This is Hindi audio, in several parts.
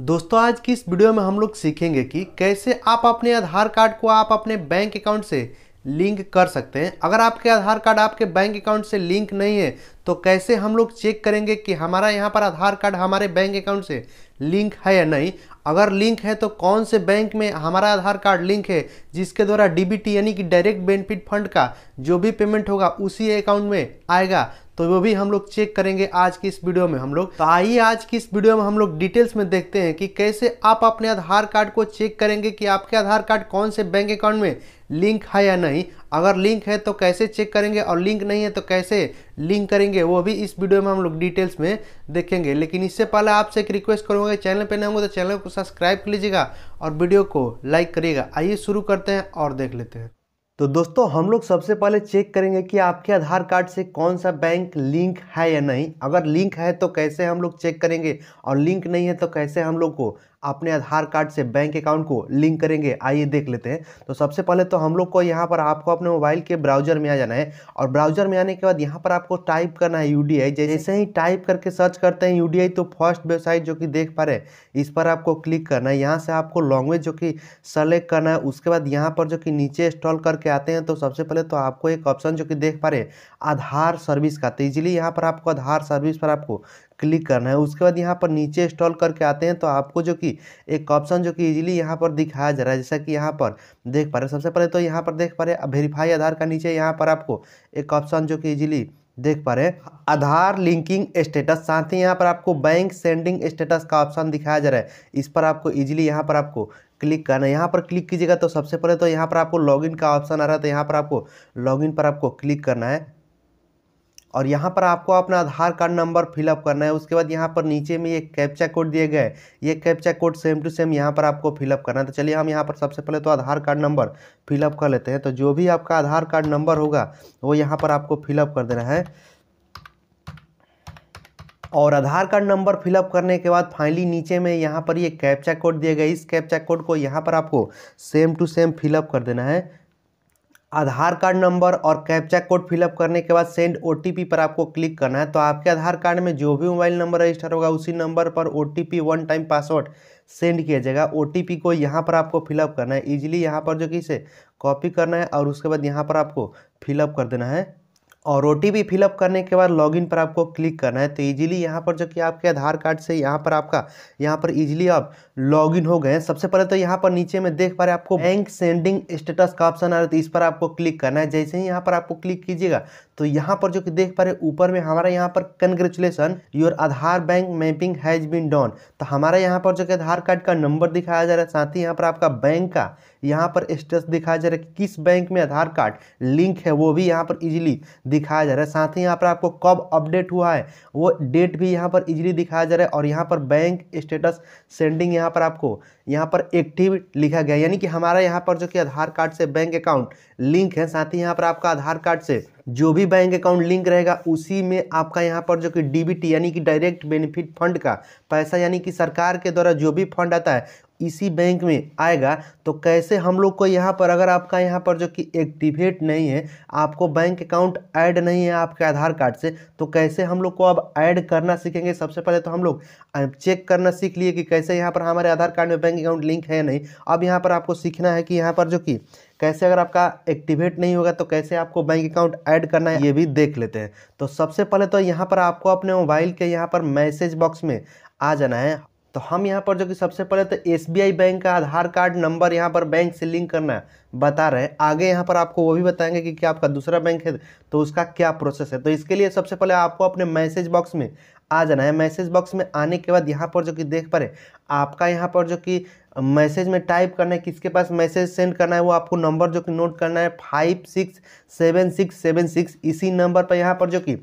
दोस्तों आज की इस वीडियो में हम लोग सीखेंगे कि कैसे आप अपने आधार कार्ड को आप अपने बैंक अकाउंट से लिंक कर सकते हैं अगर आपके आधार कार्ड आपके बैंक अकाउंट से लिंक नहीं है तो कैसे हम लोग चेक करेंगे कि हमारा यहाँ पर आधार कार्ड हमारे बैंक अकाउंट से लिंक है या नहीं अगर लिंक है तो कौन से बैंक में हमारा आधार कार्ड लिंक है जिसके द्वारा डीबीटी यानी कि डायरेक्ट बेनिफिट फंड का जो भी पेमेंट होगा उसी अकाउंट में आएगा तो वो भी हम लोग चेक करेंगे आज की इस वीडियो में हम लोग तो आइए आज की इस वीडियो में हम लोग डिटेल्स में देखते हैं कि कैसे आप अपने आधार कार्ड को चेक करेंगे कि आपके आधार कार्ड कौन से बैंक अकाउंट में लिंक है या नहीं अगर लिंक है तो कैसे चेक करेंगे और लिंक नहीं है तो कैसे लिंक करेंगे वो भी इस वीडियो में हम लोग डिटेल्स में देखेंगे लेकिन इससे पहले आपसे एक रिक्वेस्ट करूँगा चैनल पर नहीं होंगे तो चैनल को सब्सक्राइब कर लीजिएगा और वीडियो को लाइक करिएगा आइए शुरू करते हैं और देख लेते हैं तो दोस्तों हम लोग सबसे पहले चेक करेंगे कि आपके आधार कार्ड से कौन सा बैंक लिंक है या नहीं अगर लिंक है तो कैसे हम लोग चेक करेंगे और लिंक नहीं है तो कैसे हम लोग को अपने आधार कार्ड से बैंक अकाउंट को लिंक करेंगे आइए देख लेते हैं तो सबसे पहले तो हम लोग को यहाँ पर आपको अपने मोबाइल के ब्राउजर में आ जाना है और ब्राउजर में आने के बाद यहाँ पर आपको टाइप करना है यू जैसे ही टाइप करके सर्च करते हैं यू तो फर्स्ट वेबसाइट जो कि देख पा रहे हैं इस पर आपको क्लिक करना है यहाँ से आपको लैंग्वेज जो कि सेलेक्ट करना है उसके बाद यहाँ पर जो कि नीचे इंस्टॉल करके आते हैं तो सबसे पहले तो आपको एक ऑप्शन जो कि देख पा रहे हैं आधार सर्विस का तो इजिली यहाँ पर आपको आधार सर्विस पर आपको क्लिक करना है उसके बाद यहाँ पर नीचे इंस्टॉल करके आते हैं तो आपको जो कि एक ऑप्शन जो कि इजीली यहाँ पर दिखाया जा रहा है जैसा कि यहाँ पर देख पा रहे सबसे पहले तो यहाँ पर देख पा रहे वेरीफाई आधार का नीचे यहाँ पर आपको एक ऑप्शन जो कि इजीली देख पा रहे हैं आधार लिंकिंग स्टेटस साथ ही यहाँ पर आपको बैंक सेंडिंग स्टेटस का ऑप्शन दिखाया जा रहा है इस पर आपको इजीली यहाँ पर आपको क्लिक करना है यहाँ पर क्लिक कीजिएगा तो सबसे पहले तो यहाँ पर आपको लॉगिन का ऑप्शन आ रहा है तो यहाँ पर आपको लॉगिन पर आपको क्लिक करना है और यहाँ पर आपको अपना आधार कार्ड नंबर फिलअप करना है उसके बाद यहाँ पर नीचे में ये कैप्चा कोड दिए गए ये captcha code same to same यहाँ पर आपको फिलअप करना है तो चलिए हम यहाँ पर सबसे पहले तो आधार कार्ड नंबर फिलअप कर लेते हैं तो जो भी आपका आधार कार्ड नंबर होगा वो यहाँ पर आपको फिलअप कर देना है और आधार कार्ड नंबर फिलअप करने के बाद फाइनली नीचे में यहाँ पर ये कैप्चा कोड दिए गए इस कैप्चा कोड को यहाँ पर आपको सेम टू सेम फिलअप कर देना है आधार कार्ड नंबर और कैप्चा कोड फिलअप करने के बाद सेंड ओ पर आपको क्लिक करना है तो आपके आधार कार्ड में जो भी मोबाइल नंबर रजिस्टर होगा उसी नंबर पर ओ वन टाइम पासवर्ड सेंड किया जाएगा ओ को यहाँ पर आपको फिलअप करना है इजीली यहाँ पर जो कि इसे कॉपी करना है और उसके बाद यहाँ पर आपको फिलअप कर देना है और ओ टी फिलअप करने के बाद लॉगिन पर आपको क्लिक करना है तो इजीली यहाँ पर जो कि आपके आधार कार्ड से यहाँ पर आपका यहाँ पर इजीली आप लॉगिन हो गए हैं सबसे पहले तो यहाँ पर नीचे में देख पा रहे आपको बैंक सेंडिंग स्टेटस का ऑप्शन आ रहा है तो इस पर आपको क्लिक करना है जैसे ही यहाँ पर आपको क्लिक कीजिएगा तो यहाँ पर जो कि देख पा रहे ऊपर में हमारा यहाँ पर congratulation your Aadhaar bank mapping has been done तो हमारा यहाँ पर जो कि आधार कार्ड का नंबर दिखाया जा रहा है साथ ही यहाँ पर आपका बैंक का यहाँ पर स्टेटस दिखाया जा रहा है कि किस बैंक में आधार कार्ड लिंक है वो भी यहाँ पर इजीली दिखाया जा रहा है साथ ही यहाँ पर आपको कब अपडेट हुआ है वो डेट भी यहाँ पर इजीली दिखाया जा रहा है और यहाँ पर बैंक स्टेटस सेंडिंग यहाँ पर आपको यहाँ पर एक्टिव लिखा गया यानी कि हमारा यहाँ पर जो कि आधार कार्ड से बैंक अकाउंट लिंक है साथ ही यहाँ पर आपका आधार कार्ड से जो भी बैंक अकाउंट लिंक रहेगा उसी में आपका यहाँ पर जो कि डीबीटी यानी कि डायरेक्ट बेनिफिट फंड का पैसा यानी कि सरकार के द्वारा जो भी फंड आता है इसी बैंक में आएगा तो कैसे हम लोग को यहाँ पर अगर आपका यहाँ पर जो कि एक्टिवेट नहीं है आपको बैंक अकाउंट ऐड नहीं है आपके आधार कार्ड से तो कैसे हम लोग को अब ऐड करना सीखेंगे सबसे पहले तो हम लोग चेक करना सीख लिए कि कैसे यहाँ पर हमारे आधार कार्ड में बैंक अकाउंट लिंक है नहीं अब यहाँ पर आपको सीखना है कि यहाँ पर जो कि कैसे अगर आपका एक्टिवेट नहीं होगा तो कैसे आपको बैंक अकाउंट ऐड करना है ये भी देख लेते हैं तो सबसे पहले तो यहाँ पर आपको अपने मोबाइल के यहाँ पर मैसेज बॉक्स में आ जाना है तो हम यहाँ पर जो कि सबसे पहले तो एस बैंक का आधार कार्ड नंबर यहाँ पर बैंक से लिंक करना बता रहे हैं आगे यहाँ पर आपको वो भी बताएंगे कि क्या आपका दूसरा बैंक है तो उसका क्या प्रोसेस है तो इसके लिए सबसे पहले आपको अपने मैसेज बॉक्स में आ जाना है मैसेज बॉक्स में आने के बाद यहाँ पर जो कि देख पा रहे आपका यहाँ पर जो कि मैसेज में टाइप करना है किसके पास मैसेज सेंड करना है वो आपको नंबर जो कि नोट करना है five six seven six seven six इसी नंबर पर यहाँ पर जो कि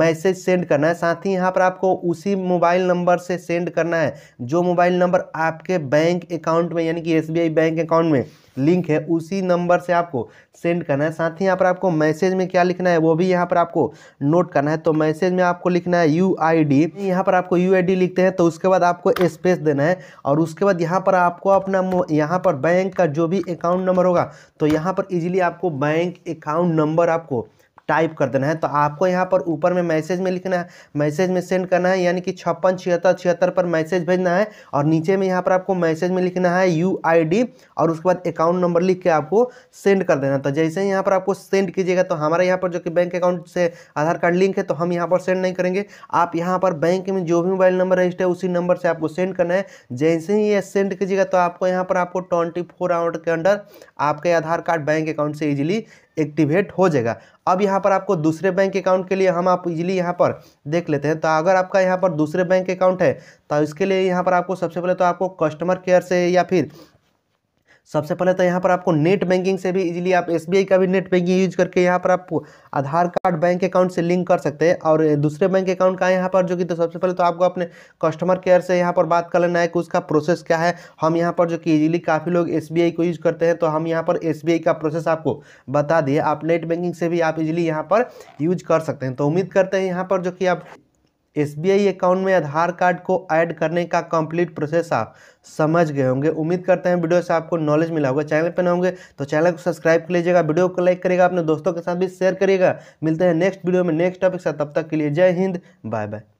मैसेज सेंड करना है साथ ही यहाँ पर आपको उसी मोबाइल नंबर से सेंड करना है जो मोबाइल नंबर आपके बैंक अकाउंट में यानी कि एस बैंक अकाउंट में लिंक है उसी नंबर से आपको सेंड करना है साथ ही यहाँ पर आपको मैसेज में क्या लिखना है वो भी यहाँ पर आपको नोट करना है तो मैसेज में आपको लिखना है यू आई डी यहाँ पर आपको यू आई डी लिखते हैं तो उसके बाद आपको स्पेस देना है और उसके बाद यहाँ पर आप आपको अपना यहाँ पर बैंक का जो भी अकाउंट नंबर होगा तो यहाँ पर इजीली आपको बैंक अकाउंट नंबर आपको टाइप कर देना है तो आपको यहाँ पर ऊपर में मैसेज में लिखना है मैसेज में सेंड करना है यानी कि छप्पन छिहत्तर छिहत्तर पर मैसेज भेजना है और नीचे में यहाँ पर आपको मैसेज में लिखना है यू और उसके बाद अकाउंट नंबर लिख के आपको सेंड कर देना है तो जैसे ही यहाँ पर आपको सेंड कीजिएगा तो हमारे यहाँ पर जो कि बैंक अकाउंट से आधार कार्ड लिंक है तो हम यहाँ पर सेंड नहीं करेंगे आप यहाँ पर बैंक में जो भी मोबाइल नंबर रजिस्टर है उसी नंबर से आपको सेंड करना है जैसे ही ये सेंड कीजिएगा तो आपको यहाँ पर आपको ट्वेंटी फोर आवर के अंडर आपके आधार कार्ड बैंक अकाउंट से इजिली एक्टिवेट हो जाएगा अब यहाँ पर आपको दूसरे बैंक अकाउंट के लिए हम आप इजीली यहाँ पर देख लेते हैं तो अगर आपका यहाँ पर दूसरे बैंक अकाउंट है तो इसके लिए यहाँ पर आपको सबसे पहले तो आपको कस्टमर केयर से या फिर सबसे पहले तो यहाँ पर आपको नेट बैंकिंग से भी इजीली आप एस का भी नेट बैंकिंग यूज करके यहाँ पर आप आधार कार्ड बैंक अकाउंट से लिंक कर सकते हैं और दूसरे बैंक अकाउंट का यहाँ पर जो कि तो सबसे पहले तो आपको अपने कस्टमर केयर से यहाँ पर बात कर लेना है कि उसका प्रोसेस क्या है हम यहाँ पर जो कि इजीली काफ़ी लोग एस को यूज करते हैं तो हम यहाँ पर एस का प्रोसेस आपको बता दिए आप नेट बैंकिंग से भी आप इजिली यहाँ पर यूज कर सकते हैं तो उम्मीद करते हैं यहाँ पर जो कि आप एस अकाउंट में आधार कार्ड को ऐड करने का कंप्लीट प्रोसेस आप समझ गए होंगे उम्मीद करते हैं वीडियो से आपको नॉलेज मिला होगा चैनल पर ना होंगे तो चैनल को सब्सक्राइब कर लीजिएगा वीडियो को लाइक करिएगा अपने दोस्तों के साथ भी शेयर करिएगा मिलते हैं नेक्स्ट वीडियो में नेक्स्ट टॉपिक साथ तब तक के लिए जय हिंद बाय बाय